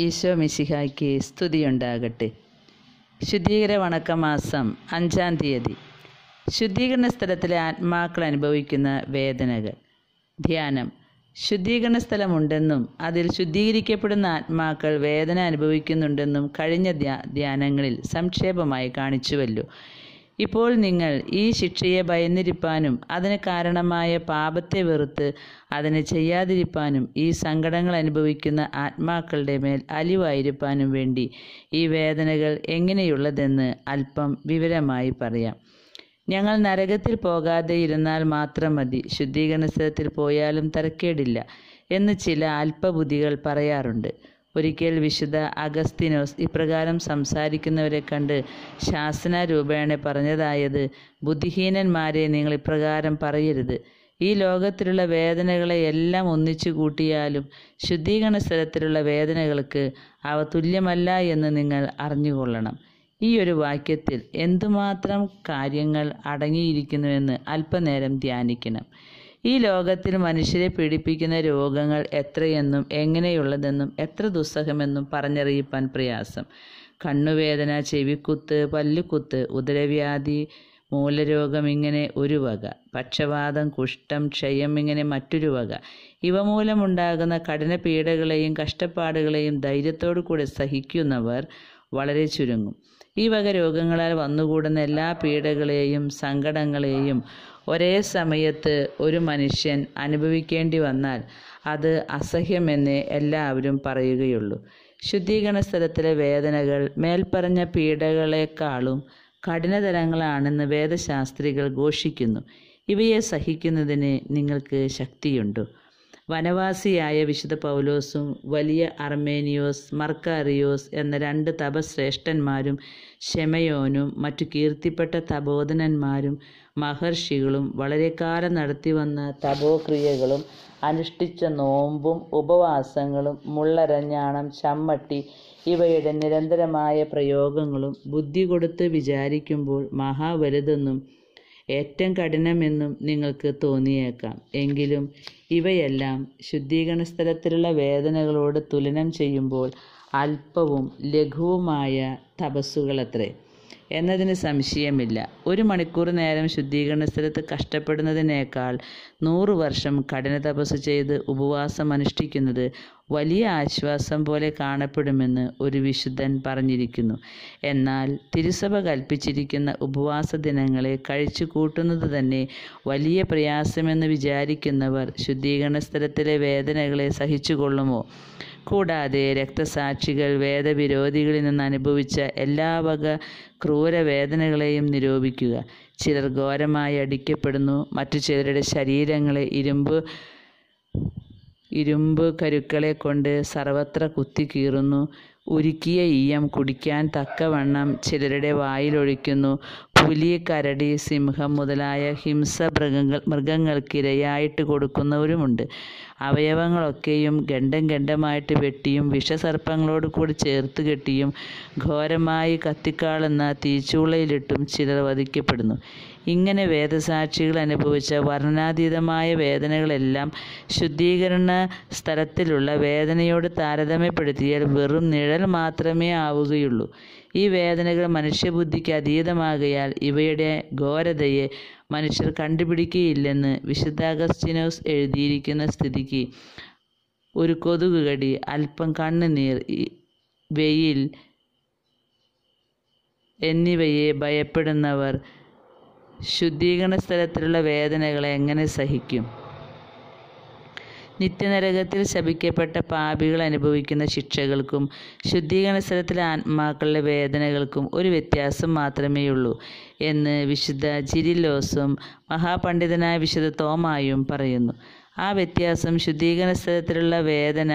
ഈശോ മിശിഹായ്ക്ക് സ്തുതിയുണ്ടാകട്ടെ ശുദ്ധീകര വണക്കമാസം അഞ്ചാം തീയതി ശുദ്ധീകരണ സ്ഥലത്തിലെ ആത്മാക്കൾ അനുഭവിക്കുന്ന വേദനകൾ ധ്യാനം ശുദ്ധീകരണ സ്ഥലമുണ്ടെന്നും അതിൽ ശുദ്ധീകരിക്കപ്പെടുന്ന ആത്മാക്കൾ വേദന അനുഭവിക്കുന്നുണ്ടെന്നും കഴിഞ്ഞ ധ്യാനങ്ങളിൽ സംക്ഷേപമായി കാണിച്ചുവല്ലോ ഇപ്പോൾ നിങ്ങൾ ഈ ശിക്ഷയെ ഭയന്നിരിപ്പാനും അതിന് കാരണമായ പാപത്തെ വെറുത്ത് അതിനെ ചെയ്യാതിരിപ്പാനും ഈ സങ്കടങ്ങൾ അനുഭവിക്കുന്ന ആത്മാക്കളുടെ മേൽ അലിവായിരിപ്പാനും വേണ്ടി ഈ വേദനകൾ എങ്ങനെയുള്ളതെന്ന് അല്പം വിവരമായി പറയാം ഞങ്ങൾ നരകത്തിൽ പോകാതെ ഇരുന്നാൽ മാത്രം മതി ശുദ്ധീകരണ സ്ഥലത്തിൽ പോയാലും തരക്കേടില്ല എന്ന് ചില അല്പബുദ്ധികൾ പറയാറുണ്ട് ഒരിക്കൽ വിശുദ്ധ അഗസ്തിനോസ് ഇപ്രകാരം സംസാരിക്കുന്നവരെ കണ്ട് ശാസന രൂപേണ പറഞ്ഞതായത് ബുദ്ധിഹീനന്മാരെ നിങ്ങൾ ഇപ്രകാരം പറയരുത് ഈ ലോകത്തിലുള്ള വേദനകളെ എല്ലാം ഒന്നിച്ചു കൂട്ടിയാലും ശുദ്ധീകരണ സ്ഥലത്തിലുള്ള വേദനകൾക്ക് അവ തുല്യമല്ല എന്ന് നിങ്ങൾ അറിഞ്ഞുകൊള്ളണം ഈ ഒരു വാക്യത്തിൽ എന്തുമാത്രം കാര്യങ്ങൾ അടങ്ങിയിരിക്കുന്നുവെന്ന് അല്പനേരം ധ്യാനിക്കണം ഈ ലോകത്തിൽ മനുഷ്യരെ പീഡിപ്പിക്കുന്ന രോഗങ്ങൾ എത്രയെന്നും എങ്ങനെയുള്ളതെന്നും എത്ര ദുസ്സഹമെന്നും പറഞ്ഞറിയിപ്പാൻ പ്രയാസം കണ്ണുവേദന ചെവിക്കുത്ത് പല്ലുകുത്ത് ഉദരവ്യാധി മൂലരോഗം ഇങ്ങനെ ഒരു വക പക്ഷപാതം കുഷ്ഠം ക്ഷയം ഇങ്ങനെ മറ്റൊരു വക ഇവ മൂലമുണ്ടാകുന്ന കഠിന പീഡകളെയും കഷ്ടപ്പാടുകളെയും ധൈര്യത്തോടു കൂടി സഹിക്കുന്നവർ വളരെ ചുരുങ്ങും ഈ വക രോഗങ്ങളാൽ വന്നുകൂടുന്ന എല്ലാ പീഡകളെയും സങ്കടങ്ങളെയും ഒരേ സമയത്ത് ഒരു മനുഷ്യൻ അനുഭവിക്കേണ്ടി വന്നാൽ അത് അസഹ്യമെന്ന് എല്ലാവരും പറയുകയുള്ളൂ ശുദ്ധീകരണ സ്ഥലത്തിലെ വേദനകൾ മേൽപ്പറഞ്ഞ പീഡകളെക്കാളും കഠിനതരങ്ങളാണെന്ന് വേദശാസ്ത്രികൾ ഘോഷിക്കുന്നു ഇവയെ സഹിക്കുന്നതിന് നിങ്ങൾക്ക് ശക്തിയുണ്ടോ വനവാസിയായ വിശുദ്ധ പൗലോസും വലിയ അർമേനിയോസ് മർക്കാറിയോസ് എന്ന രണ്ട് തപശ്രേഷ്ഠന്മാരും ഷെമയോനും മറ്റു കീർത്തിപ്പെട്ട തപോധനന്മാരും മഹർഷികളും വളരെക്കാലം നടത്തിവന്ന തപോക്രിയകളും അനുഷ്ഠിച്ച നോമ്പും ഉപവാസങ്ങളും മുള്ളരഞ്ഞാണം ചമ്മട്ടി ഇവയുടെ നിരന്തരമായ പ്രയോഗങ്ങളും ബുദ്ധി കൊടുത്ത് വിചാരിക്കുമ്പോൾ മഹാവലുതെന്നും ഏറ്റവും കഠിനമെന്നും നിങ്ങൾക്ക് തോന്നിയേക്കാം എങ്കിലും ഇവയെല്ലാം ശുദ്ധീകരണ സ്ഥലത്തിലുള്ള വേദനകളോട് തുലനം ചെയ്യുമ്പോൾ അല്പവും ലഘുവുമായ തപസ്സുകളത്രേ എന്നതിന് സംശയമില്ല ഒരു മണിക്കൂർ നേരം ശുദ്ധീകരണ സ്ഥലത്ത് കഷ്ടപ്പെടുന്നതിനേക്കാൾ നൂറ് വർഷം കഠിന തപസ് ചെയ്ത് ഉപവാസം അനുഷ്ഠിക്കുന്നത് വലിയ ആശ്വാസം പോലെ കാണപ്പെടുമെന്ന് ഒരു വിശുദ്ധൻ പറഞ്ഞിരിക്കുന്നു എന്നാൽ തിരുസഭ കൽപ്പിച്ചിരിക്കുന്ന ഉപവാസ ദിനങ്ങളെ കഴിച്ചു കൂട്ടുന്നത് തന്നെ വലിയ പ്രയാസമെന്ന് വിചാരിക്കുന്നവർ ശുദ്ധീകരണ സ്ഥലത്തിലെ വേദനകളെ സഹിച്ചുകൊള്ളുമോ കൂടാതെ രക്തസാക്ഷികൾ വേദവിരോധികളിൽ നിന്ന് അനുഭവിച്ച എല്ലാ വക വേദനകളെയും നിരൂപിക്കുക ചിലർ ഘോരമായി അടിക്കപ്പെടുന്നു മറ്റു ചിലരുടെ ശരീരങ്ങളെ ഇരുമ്പ് ഇരുമ്പ് കരുക്കളെ കൊണ്ട് സർവത്ര കുത്തിക്കീറുന്നു ഉരുക്കിയ ഈയം കുടിക്കാൻ തക്കവണ്ണം ചിലരുടെ വായിലൊഴിക്കുന്നു പുലി കരടി സിംഹം മുതലായ ഹിംസ മൃഗങ്ങൾ മൃഗങ്ങൾക്കിരയായിട്ട് കൊടുക്കുന്നവരുമുണ്ട് അവയവങ്ങളൊക്കെയും ഖണ്ഡം ഖണ്ഡമായിട്ട് വെട്ടിയും വിഷസർപ്പങ്ങളോട് കൂടി ചേർത്ത് കെട്ടിയും ഘോരമായി കത്തിക്കാളുന്ന തീച്ചൂളയിലിട്ടും ചിലർ വധിക്കപ്പെടുന്നു ഇങ്ങനെ വേദസാക്ഷികൾ അനുഭവിച്ച വർണ്ണാതീതമായ വേദനകളെല്ലാം ശുദ്ധീകരണ സ്ഥലത്തിലുള്ള വേദനയോട് താരതമ്യപ്പെടുത്തിയാൽ വെറും നിഴൽ മാത്രമേ ആവുകയുള്ളൂ ഈ വേദനകൾ മനുഷ്യബുദ്ധിക്ക് അതീതമാകയാൽ ഇവയുടെ ഘോരതയെ മനുഷ്യർ കണ്ടുപിടിക്കുകയില്ലെന്ന് വിശുദ്ധ അഗസ്റ്റിനോസ് എഴുതിയിരിക്കുന്ന സ്ഥിതിക്ക് ഒരു കൊതുകുകടി അല്പം കണ്ണുനീർ വെയിൽ എന്നിവയെ ഭയപ്പെടുന്നവർ ശുദ്ധീകരണ സ്ഥലത്തിലുള്ള വേദനകളെ എങ്ങനെ സഹിക്കും നിത്യനരകത്തിൽ ശപിക്കപ്പെട്ട പാപികൾ അനുഭവിക്കുന്ന ശിക്ഷകൾക്കും ശുദ്ധീകരണ സ്ഥലത്തിലെ ആത്മാക്കളുടെ വേദനകൾക്കും ഒരു വ്യത്യാസം മാത്രമേയുള്ളൂ എന്ന് വിശുദ്ധ ജിരിലോസും മഹാപണ്ഡിതനായ വിശുദ്ധ തോമായും പറയുന്നു ആ വ്യത്യാസം ശുദ്ധീകരണ സ്ഥലത്തിലുള്ള വേദന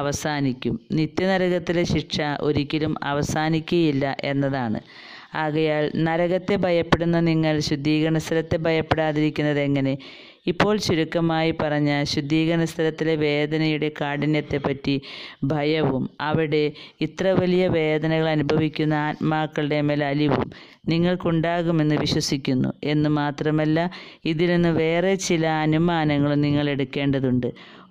അവസാനിക്കും നിത്യനരകത്തിലെ ശിക്ഷ ഒരിക്കലും അവസാനിക്കുകയില്ല എന്നതാണ് ആകയാൽ നരകത്തെ ഭയപ്പെടുന്ന നിങ്ങൾ ശുദ്ധീകരണ സ്ഥലത്തെ ഭയപ്പെടാതിരിക്കുന്നത് എങ്ങനെ ഇപ്പോൾ ചുരുക്കമായി പറഞ്ഞ ശുദ്ധീകരണ സ്ഥലത്തിലെ വേദനയുടെ കാഠിന്യത്തെപ്പറ്റി ഭയവും അവിടെ ഇത്ര വലിയ വേദനകൾ അനുഭവിക്കുന്ന ആത്മാക്കളുടെ മേൽ അലിവും നിങ്ങൾക്കുണ്ടാകുമെന്ന് വിശ്വസിക്കുന്നു എന്ന് മാത്രമല്ല ഇതിൽ നിന്ന് വേറെ ചില അനുമാനങ്ങളും നിങ്ങൾ എടുക്കേണ്ടതുണ്ട്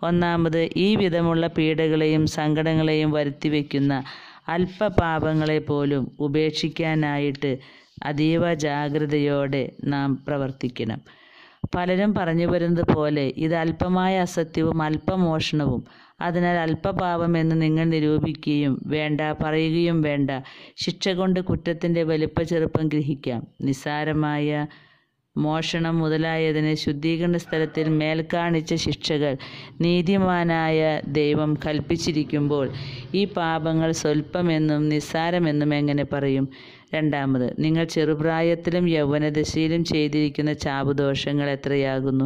ഒന്നാമത് ഈ വിധമുള്ള പീഡകളെയും സങ്കടങ്ങളെയും വരുത്തിവെക്കുന്ന അല്പപാപങ്ങളെ പോലും ഉപേക്ഷിക്കാനായിട്ട് അതീവ ജാഗ്രതയോടെ നാം പ്രവർത്തിക്കണം പലരും പറഞ്ഞു വരുന്നത് പോലെ ഇത് അല്പമായ അസത്യവും അല്പമോഷണവും അതിനാൽ അല്പപാപം എന്ന് നിങ്ങൾ നിരൂപിക്കുകയും വേണ്ട പറയുകയും വേണ്ട ശിക്ഷ കൊണ്ട് കുറ്റത്തിൻ്റെ വലിപ്പ ചെറുപ്പം ഗ്രഹിക്കാം നിസ്സാരമായ മോഷണം മുതലായതിനെ ശുദ്ധീകരണ സ്ഥലത്തിൽ മേൽക്കാണിച്ച ശിക്ഷകൾ നീതിമാനായ ദൈവം കൽപ്പിച്ചിരിക്കുമ്പോൾ ഈ പാപങ്ങൾ സ്വല്പമെന്നും നിസ്സാരമെന്നും എങ്ങനെ പറയും രണ്ടാമത് നിങ്ങൾ ചെറുപ്രായത്തിലും യൗവനദശയിലും ചെയ്തിരിക്കുന്ന ചാപുദോഷങ്ങൾ എത്രയാകുന്നു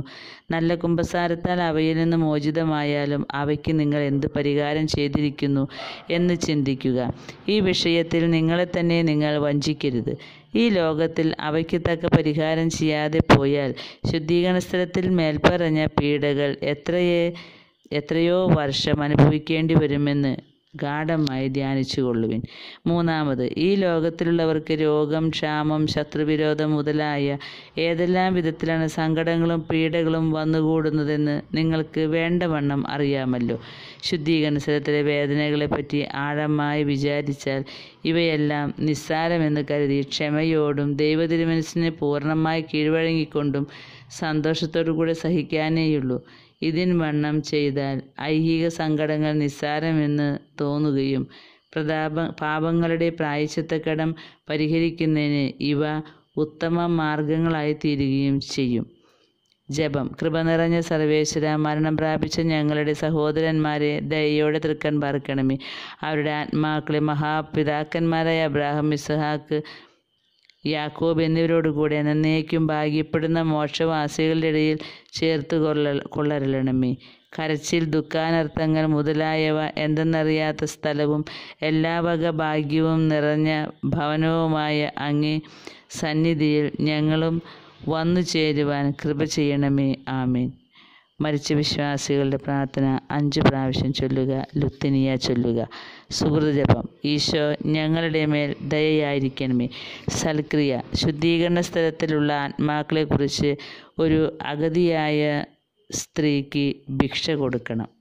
നല്ല കുംഭസാരത്താൽ അവയിൽ നിന്ന് മോചിതമായാലും അവയ്ക്ക് നിങ്ങൾ എന്ത് പരിഹാരം ചെയ്തിരിക്കുന്നു എന്ന് ചിന്തിക്കുക ഈ വിഷയത്തിൽ നിങ്ങളെ തന്നെ നിങ്ങൾ വഞ്ചിക്കരുത് ഈ ലോകത്തിൽ അവയ്ക്ക് തക്ക പരിഹാരം ചെയ്യാതെ പോയാൽ ശുദ്ധീകരണ സ്ഥലത്തിൽ മേൽപ്പറഞ്ഞ പീഡകൾ എത്രയെ എത്രയോ വർഷം അനുഭവിക്കേണ്ടി വരുമെന്ന് ഗാഠമായി ധ്യാനിച്ചു കൊള്ളുവിൻ മൂന്നാമത് ഈ ലോകത്തിലുള്ളവർക്ക് രോഗം ക്ഷാമം ശത്രുവിരോധം മുതലായ ഏതെല്ലാം വിധത്തിലാണ് സങ്കടങ്ങളും പീഡകളും വന്നുകൂടുന്നതെന്ന് നിങ്ങൾക്ക് വേണ്ടവണ്ണം അറിയാമല്ലോ ശുദ്ധീകരണത്തിലെ വേദനകളെപ്പറ്റി ആഴമായി വിചാരിച്ചാൽ ഇവയെല്ലാം നിസ്സാരമെന്ന് കരുതി ക്ഷമയോടും ദൈവതിരുമനസിനെ പൂർണ്ണമായി കീഴ്വഴങ്ങിക്കൊണ്ടും സന്തോഷത്തോടു കൂടെ സഹിക്കാനേയുള്ളൂ ഇതിൻ വണ്ണം ചെയ്താൽ ഐഹിക സങ്കടങ്ങൾ നിസ്സാരമെന്ന് തോന്നുകയും പ്രതാപ പാപങ്ങളുടെ പ്രായശത്തക്കടം പരിഹരിക്കുന്നതിന് ഇവ ഉത്തമ മാർഗങ്ങളായി തീരുകയും ചെയ്യും ജപം കൃപ നിറഞ്ഞ സർവേശ്വര മരണം പ്രാപിച്ച ഞങ്ങളുടെ സഹോദരന്മാരെ ദയോടെ തൃക്കൻ പാർക്കണമേ അവരുടെ ആത്മാക്കളെ മഹാപിതാക്കന്മാരായ അബ്രാഹം ഇസ്ഹാക്ക് യാക്കോബ് എന്നിവരോടുകൂടെ നന്നേക്കും ഭാഗ്യപ്പെടുന്ന മോക്ഷവാസികളുടെ ഇടയിൽ ചേർത്ത് കൊള്ള കൊള്ളരലണമേ കരച്ചിൽ ദുഃഖാനർത്ഥങ്ങൾ മുതലായവ എന്തെന്നറിയാത്ത സ്ഥലവും എല്ലാ വക ഭാഗ്യവും നിറഞ്ഞ ഭവനവുമായ അങ്ങേ സന്നിധിയിൽ ഞങ്ങളും വന്നു ചേരുവാൻ കൃപ ചെയ്യണമേ ആമേൻ മരിച്ച വിശ്വാസികളുടെ പ്രാർത്ഥന അഞ്ച് പ്രാവശ്യം ചൊല്ലുക ലുത്തിനിയ ചൊല്ലുക സുഹൃതജപം ഈശോ ഞങ്ങളുടെ മേൽ ദയയായിരിക്കണമേ സൽക്രിയ ശുദ്ധീകരണ സ്ഥലത്തിലുള്ള ആത്മാക്കളെക്കുറിച്ച് ഒരു അഗതിയായ സ്ത്രീക്ക് ഭിക്ഷ കൊടുക്കണം